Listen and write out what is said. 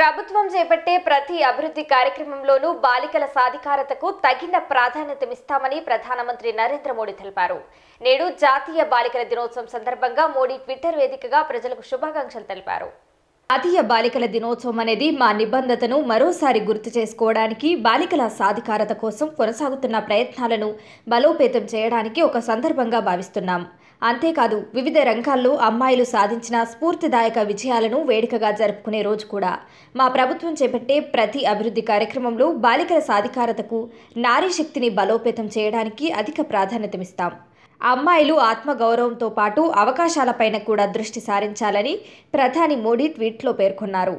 ప్రభుత్వం చేపట్టే ప్రతి అభివృద్ధి కార్యక్రమంలోనూ బాలికల సాధికారతకు తగిన ప్రాధాన్యతమిస్తామని ప్రధానమంత్రి నరేంద్ర మోడీ తెలిపారు నేడు జాతీయ బాలికల దినోత్సవం సందర్భంగా మోడీ ట్విట్టర్ వేదికగా ప్రజలకు శుభాకాంక్షలు తెలిపారు జాతీయ బాలికల దినోత్సవం అనేది మా నిబంధతను మరోసారి గుర్తు చేసుకోవడానికి బాలికల సాధికారత కోసం కొనసాగుతున్న ప్రయత్నాలను బలోపేతం చేయడానికి ఒక సందర్భంగా భావిస్తున్నాం అంతేకాదు వివిధ రంగాల్లో అమ్మాయిలు సాధించిన స్ఫూర్తిదాయక విజయాలను వేడుకగా జరుపుకునే రోజు కూడా మా ప్రభుత్వం చేపట్టే ప్రతి అభివృద్ధి కార్యక్రమంలో బాలికల సాధికారతకు నారీ శక్తిని బలోపేతం చేయడానికి అధిక ప్రాధాన్యతమిస్తాం అమ్మాయిలు ఆత్మగౌరవంతో పాటు అవకాశాలపైన కూడా దృష్టి సారించాలని ప్రధాని మోడీ ట్వీట్లో పేర్కొన్నారు